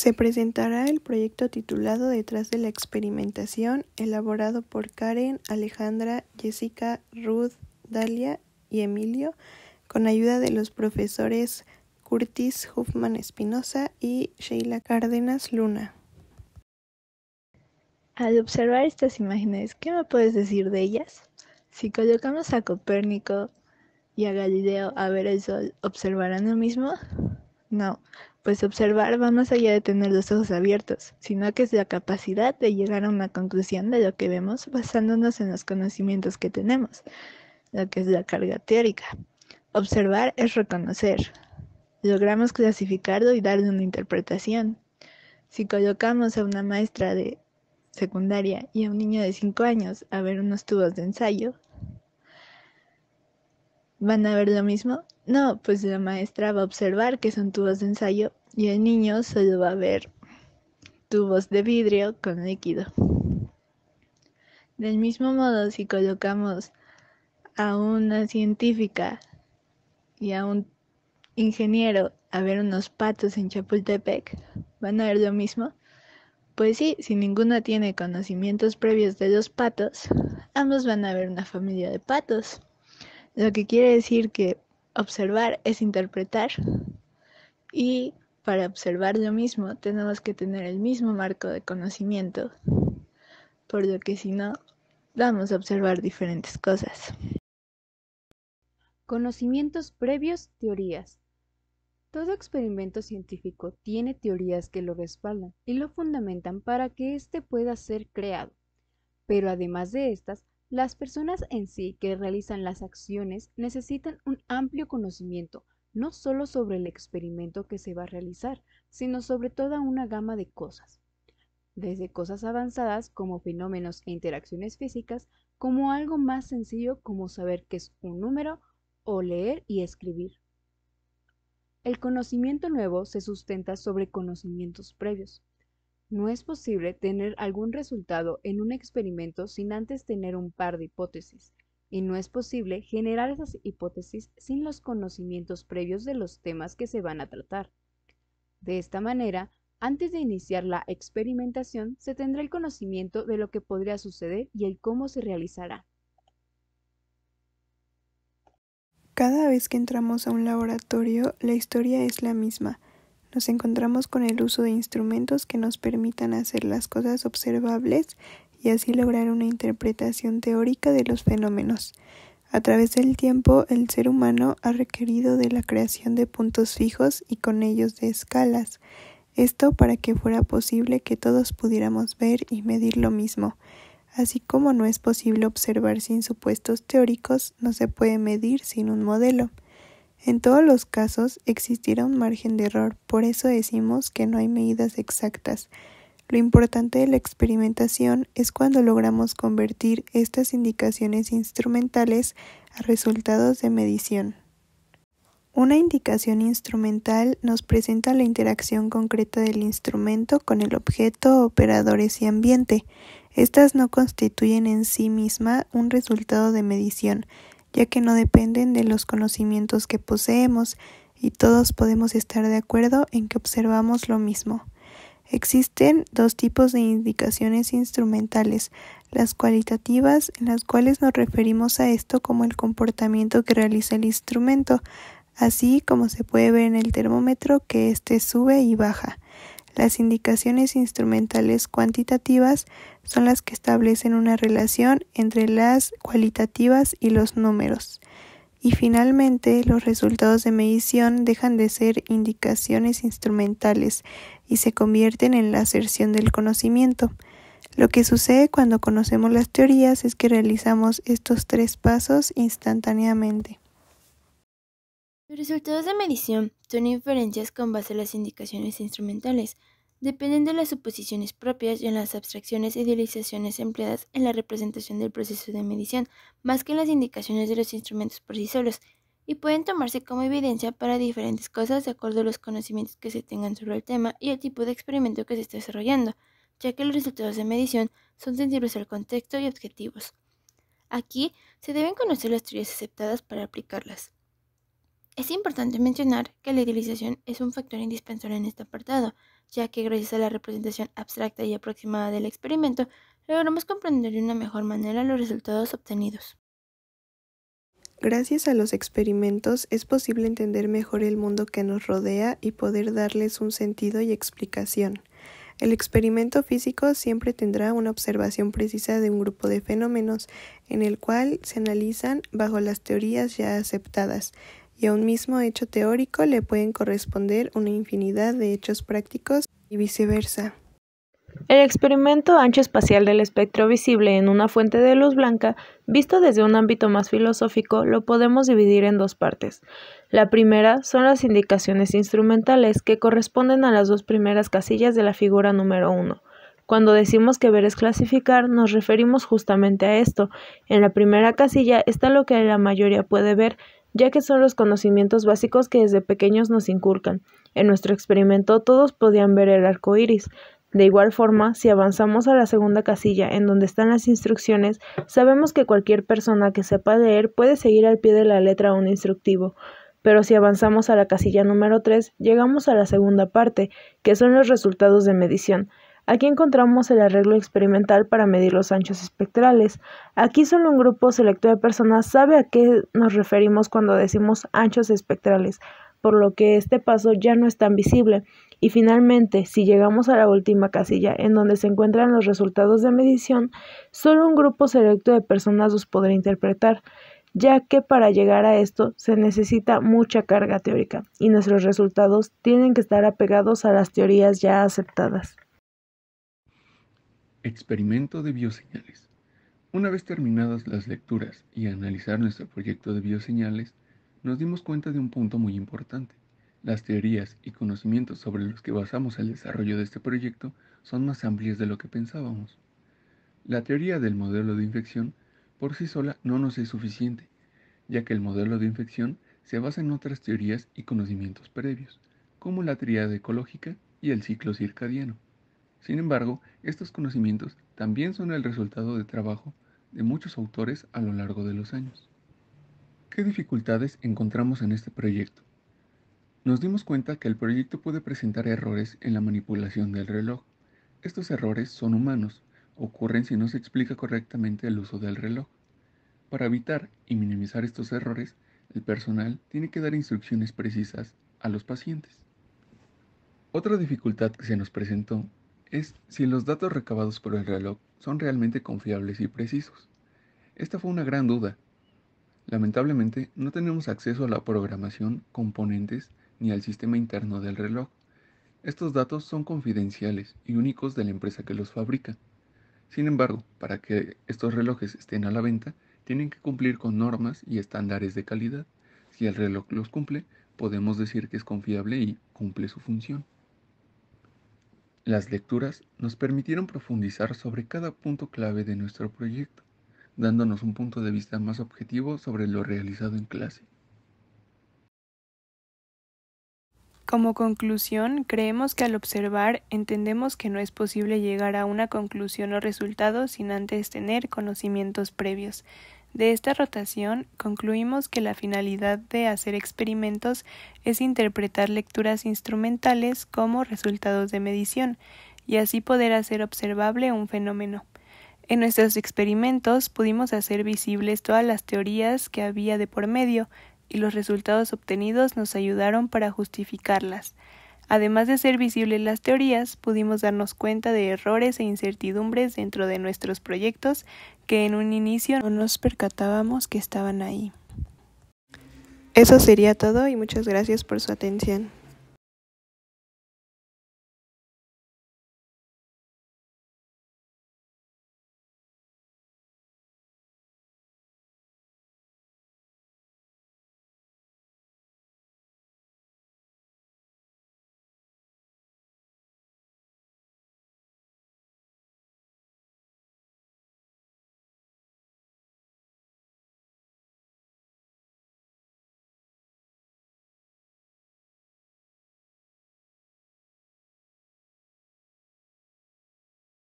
Se presentará el proyecto titulado Detrás de la experimentación, elaborado por Karen, Alejandra, Jessica, Ruth, Dalia y Emilio, con ayuda de los profesores Curtis Huffman Espinosa y Sheila Cárdenas Luna. Al observar estas imágenes, ¿qué me puedes decir de ellas? Si colocamos a Copérnico y a Galileo a ver el Sol, ¿observarán lo mismo? No, pues observar va más allá de tener los ojos abiertos, sino que es la capacidad de llegar a una conclusión de lo que vemos basándonos en los conocimientos que tenemos, lo que es la carga teórica. Observar es reconocer. Logramos clasificarlo y darle una interpretación. Si colocamos a una maestra de secundaria y a un niño de 5 años a ver unos tubos de ensayo, ¿Van a ver lo mismo? No, pues la maestra va a observar que son tubos de ensayo y el niño solo va a ver tubos de vidrio con líquido. Del mismo modo, si colocamos a una científica y a un ingeniero a ver unos patos en Chapultepec, ¿van a ver lo mismo? Pues sí, si ninguno tiene conocimientos previos de los patos, ambos van a ver una familia de patos. Lo que quiere decir que observar es interpretar y para observar lo mismo tenemos que tener el mismo marco de conocimiento, por lo que si no, vamos a observar diferentes cosas. Conocimientos previos, teorías. Todo experimento científico tiene teorías que lo respaldan y lo fundamentan para que éste pueda ser creado. Pero además de estas, las personas en sí que realizan las acciones necesitan un amplio conocimiento, no solo sobre el experimento que se va a realizar, sino sobre toda una gama de cosas, desde cosas avanzadas como fenómenos e interacciones físicas, como algo más sencillo como saber qué es un número o leer y escribir. El conocimiento nuevo se sustenta sobre conocimientos previos. No es posible tener algún resultado en un experimento sin antes tener un par de hipótesis, y no es posible generar esas hipótesis sin los conocimientos previos de los temas que se van a tratar. De esta manera, antes de iniciar la experimentación, se tendrá el conocimiento de lo que podría suceder y el cómo se realizará. Cada vez que entramos a un laboratorio, la historia es la misma nos encontramos con el uso de instrumentos que nos permitan hacer las cosas observables y así lograr una interpretación teórica de los fenómenos. A través del tiempo, el ser humano ha requerido de la creación de puntos fijos y con ellos de escalas, esto para que fuera posible que todos pudiéramos ver y medir lo mismo. Así como no es posible observar sin supuestos teóricos, no se puede medir sin un modelo. En todos los casos existirá un margen de error, por eso decimos que no hay medidas exactas. Lo importante de la experimentación es cuando logramos convertir estas indicaciones instrumentales a resultados de medición. Una indicación instrumental nos presenta la interacción concreta del instrumento con el objeto, operadores y ambiente. Estas no constituyen en sí misma un resultado de medición, ya que no dependen de los conocimientos que poseemos y todos podemos estar de acuerdo en que observamos lo mismo. Existen dos tipos de indicaciones instrumentales, las cualitativas, en las cuales nos referimos a esto como el comportamiento que realiza el instrumento, así como se puede ver en el termómetro que éste sube y baja, las indicaciones instrumentales cuantitativas son las que establecen una relación entre las cualitativas y los números. Y finalmente, los resultados de medición dejan de ser indicaciones instrumentales y se convierten en la aserción del conocimiento. Lo que sucede cuando conocemos las teorías es que realizamos estos tres pasos instantáneamente. Los resultados de medición son inferencias con base en las indicaciones instrumentales. Dependen de las suposiciones propias y en las abstracciones e idealizaciones empleadas en la representación del proceso de medición, más que en las indicaciones de los instrumentos por sí solos, y pueden tomarse como evidencia para diferentes cosas de acuerdo a los conocimientos que se tengan sobre el tema y el tipo de experimento que se está desarrollando, ya que los resultados de medición son sensibles al contexto y objetivos. Aquí se deben conocer las teorías aceptadas para aplicarlas. Es importante mencionar que la idealización es un factor indispensable en este apartado, ya que gracias a la representación abstracta y aproximada del experimento, logramos comprender de una mejor manera los resultados obtenidos. Gracias a los experimentos es posible entender mejor el mundo que nos rodea y poder darles un sentido y explicación. El experimento físico siempre tendrá una observación precisa de un grupo de fenómenos, en el cual se analizan bajo las teorías ya aceptadas, y a un mismo hecho teórico le pueden corresponder una infinidad de hechos prácticos y viceversa. El experimento ancho espacial del espectro visible en una fuente de luz blanca, visto desde un ámbito más filosófico, lo podemos dividir en dos partes. La primera son las indicaciones instrumentales que corresponden a las dos primeras casillas de la figura número 1. Cuando decimos que ver es clasificar, nos referimos justamente a esto. En la primera casilla está lo que la mayoría puede ver, ya que son los conocimientos básicos que desde pequeños nos inculcan. En nuestro experimento todos podían ver el arco iris. De igual forma, si avanzamos a la segunda casilla, en donde están las instrucciones, sabemos que cualquier persona que sepa leer puede seguir al pie de la letra un instructivo. Pero si avanzamos a la casilla número 3, llegamos a la segunda parte, que son los resultados de medición. Aquí encontramos el arreglo experimental para medir los anchos espectrales. Aquí solo un grupo selecto de personas sabe a qué nos referimos cuando decimos anchos espectrales, por lo que este paso ya no es tan visible. Y finalmente, si llegamos a la última casilla, en donde se encuentran los resultados de medición, solo un grupo selecto de personas los podrá interpretar ya que para llegar a esto se necesita mucha carga teórica y nuestros resultados tienen que estar apegados a las teorías ya aceptadas. Experimento de bioseñales. Una vez terminadas las lecturas y analizar nuestro proyecto de bioseñales, nos dimos cuenta de un punto muy importante. Las teorías y conocimientos sobre los que basamos el desarrollo de este proyecto son más amplias de lo que pensábamos. La teoría del modelo de infección por sí sola no nos es suficiente, ya que el modelo de infección se basa en otras teorías y conocimientos previos, como la triada ecológica y el ciclo circadiano. Sin embargo, estos conocimientos también son el resultado de trabajo de muchos autores a lo largo de los años. ¿Qué dificultades encontramos en este proyecto? Nos dimos cuenta que el proyecto puede presentar errores en la manipulación del reloj. Estos errores son humanos, ocurren si no se explica correctamente el uso del reloj. Para evitar y minimizar estos errores, el personal tiene que dar instrucciones precisas a los pacientes. Otra dificultad que se nos presentó es si los datos recabados por el reloj son realmente confiables y precisos. Esta fue una gran duda. Lamentablemente, no tenemos acceso a la programación, componentes ni al sistema interno del reloj. Estos datos son confidenciales y únicos de la empresa que los fabrica. Sin embargo, para que estos relojes estén a la venta, tienen que cumplir con normas y estándares de calidad. Si el reloj los cumple, podemos decir que es confiable y cumple su función. Las lecturas nos permitieron profundizar sobre cada punto clave de nuestro proyecto, dándonos un punto de vista más objetivo sobre lo realizado en clase. Como conclusión, creemos que al observar entendemos que no es posible llegar a una conclusión o resultado sin antes tener conocimientos previos, de esta rotación concluimos que la finalidad de hacer experimentos es interpretar lecturas instrumentales como resultados de medición y así poder hacer observable un fenómeno. En nuestros experimentos pudimos hacer visibles todas las teorías que había de por medio y los resultados obtenidos nos ayudaron para justificarlas. Además de ser visibles las teorías, pudimos darnos cuenta de errores e incertidumbres dentro de nuestros proyectos que en un inicio no nos percatábamos que estaban ahí. Eso sería todo y muchas gracias por su atención.